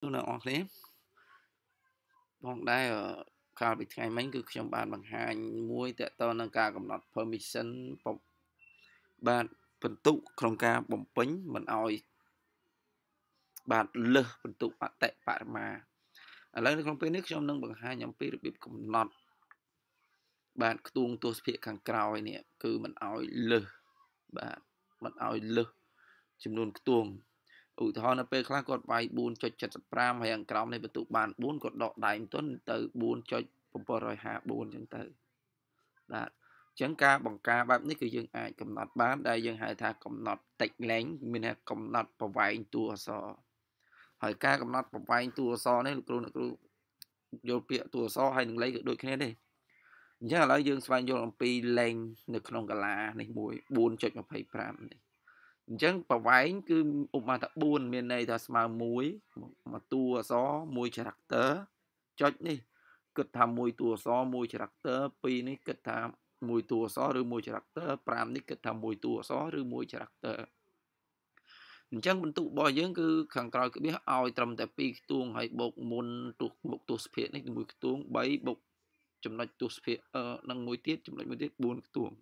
ទូអ្នកអរគ្នាផងដែរកាលពីថ្ងៃមិញគឺខ្ញុំបានបង្ហាញមួយតកតនឹងការកំណត់ permission បាទបន្ទុកក្នុងការបំពេញមិនអោយបាទលើសបន្ទុកអតិបរមាឥឡូវនៅក្នុងពេលនេះខ្ញុំនឹងបង្ហាញអំពីរបៀបកំណត់បាទខ្ទួងទស្សភៈខាងក្រោយនេះគឺមិនអោយលើសបាទមិនអោយលើសចំនួនខ្ទួងឧទាហរណ៍នៅពេលខ្លះគាត់វាយ4.75ហើយអង្ក្រោមនៃបន្ទុកបាន4គាត់ដកដៃទុនទៅ4.754អញ្ចឹងទៅបាទអញ្ចឹងការបង្ការបែបនេះគឺយើងអាចកំណត់បាន ដែលយើងហៅថាកំណត់តិចលែងមានថាកំណត់ប្រវែងតួអក្សរហើយការកំណត់ប្រវែងតួអក្សរនេះលោកគ្រូអ្នកគ្រូយល់ពាក្យតួអក្សរហើយនឹងលេខគឺដូចគ្នាទេអញ្ចឹងឥឡូវយើងស្វែងយល់អំពីលេងនៅក្នុងកាឡានេះមួយ4.25នេះអញ្ចឹងប្រវែងគឺឧបមាថា4មានន័យថាស្មើ1មួយតួអក្សរមួយ character ចុចនេះគិតថាមួយតួអក្សរមួយ character 2នេះគិតថាមួយតួអក្សរឬមួយ character 5នេះគិតថាមួយតួអក្សរឬមួយ character អញ្ចឹងបន្ទុករបស់យើងគឺខាងក្រោយក្បៀសឲ្យត្រឹមតែ2ខ្ទួងហើយបូកមុនទោះមុខទស្សភាគនេះមួយខ្ទួង3បូកចំណុចទស្សភាគនឹងមួយទៀតចំណុចមួយទៀត4ខ្ទួង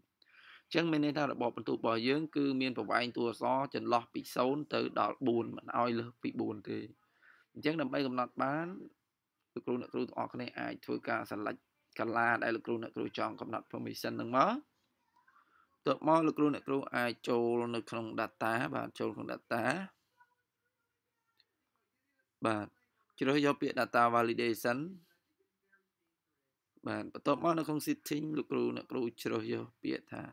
ចឹងមានន័យថារបបបន្ទុករបស់យើងគឺមានប្រវែងតួអក្សរចន្លោះពី0ទៅដល់4មិនឲ្យលើសពី4ទេអញ្ចឹងដើម្បីកំណត់បានលោកគ្រូអ្នកគ្រូទាំងអស់គ្នាអាចធ្វើការសន្លិចកាឡាដែលលោកគ្រូអ្នកគ្រូចង់កំណត់ permission នឹងមកតបមកលោកគ្រូអ្នកគ្រូអាចចូលនៅក្នុង data បាទចូលក្នុង data បាទជ្រើសយកពាក្យ data validation បាទបន្ទាប់មកនៅក្នុង setting លោកគ្រូអ្នកគ្រូជ្រើសយកពាក្យថា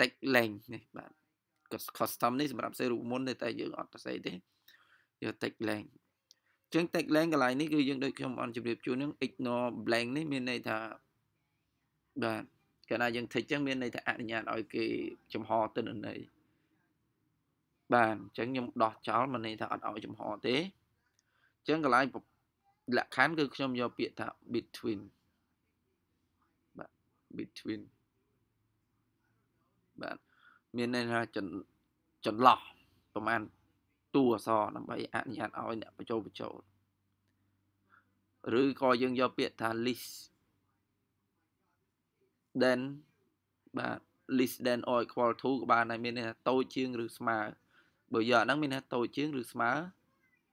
តិចលែងនេះបាទ custom នេះសម្រាប់សេរូបមុនទេតែយើងអត់សរសេរទេយកតិចលែងជាងតិចលែងកន្លែងនេះគឺយើងដូចខ្ញុំអនជម្រាបជូននឹង ignore blank នេះមានន័យថាបាទកាលណាយើងតិចចឹងមានន័យថាអនុញ្ញាតឲ្យគេចំហទិន្នន័យបាទអញ្ចឹងខ្ញុំដោះចោលមិនន័យថាអត់ឲ្យចំហទេអញ្ចឹងកន្លែងលក្ខខណ្ឌគឺខ្ញុំយកពាក្យថា between បាទ between មានន័យថាចន្លោះប្រហែលតួអសដើម្បីអនុញ្ញាតឲ្យអ្នកបញ្ចូលបញ្ចូលឬក៏យើងយកពាក្យថា list then បាទ list then or equal to ក៏បានដែរមានន័យថាតូចជាងឬស្មើបើយកអាហ្នឹងមានន័យថាតូចជាងឬស្មើ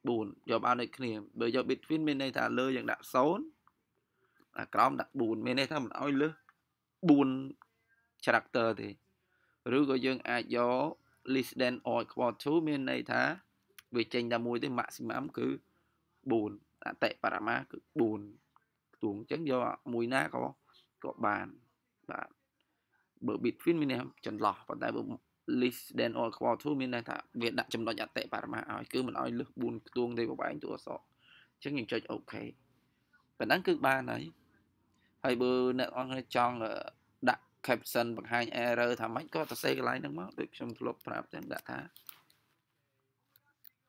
4យកបានដូចគ្នាបើយក between មានន័យថាលើយើងដាក់0អាក្រោមដាក់4មានន័យថាមិនអោយលើស4 character ទេឬក៏យើងអាចយក list then or equal to មានន័យថា វាចេញតែមួយទេ maximum គឺ4អតិបរមាគឺ4ទួងអញ្ចឹងយកមួយណាក៏ក៏បានបាទបើ between មានចន្លោះប៉ុន្តែបើ list then or equal to មានន័យថាវាដាក់ចំណុចអតិបរមាឲ្យគឺមិនឲ្យលើស4ខ្ទួងទេបបែងតួអក្សរអញ្ចឹងយើងចុច OK ប៉ុណ្ណឹងគឺបានហើយហើយបើអ្នកអង្គចង់ caption បង្ហាញ error ថាម៉េចក៏ទៅសេកន្លែងហ្នឹងមកដូចខ្ញុំធ្លាប់ប្រាប់ចឹងដាក់ថា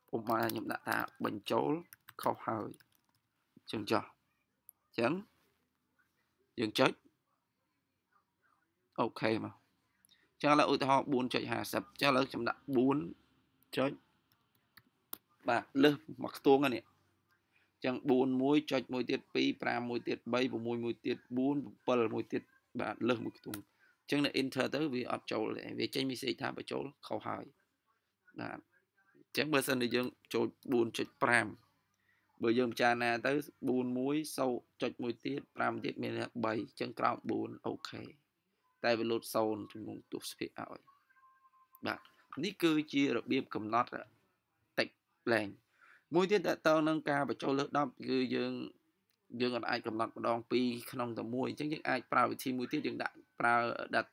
ពុំបានខ្ញុំដាក់ថាបញ្ចូលខុសហើយចឹងចុះចឹងយើងចុចអូខេមកចឹងឥឡូវឧទាហរណ៍4.50ចឹងឥឡូវខ្ញុំដាក់4ចុចបាទលើសមកខ្ទង់ហ្នឹងចឹង4 1ចុច1ទៀត2 5 1ទៀត3 6 1ទៀត4 7 1ទៀតបាទលើសមួយខ្ទង់អញ្ចឹងនៅ enter ទៅវាអត់ចូលទេវាចេញ message ថាបើចូលខុសហើយបាទអញ្ចឹងបើសិនជាយើងចូល4.5បើយើងពិចារណាទៅ41សូចុច1ទៀត5ទៀតមាន3អញ្ចឹងក្រោម4អូខេ តែវាលូត0ជំនុំទស្សភាគឲ្យបាទនេះគឺជារបៀបកំណត់តិចឡើងមួយទៀតតទៅនឹងការបញ្ចូលលើ10គឺយើងយើងអាចកំណត់ម្ដងពីរក្នុងតែមួយអញ្ចឹងយើងអាចប្រើវិធីមួយទៀតយើងដាក់ប្រើ data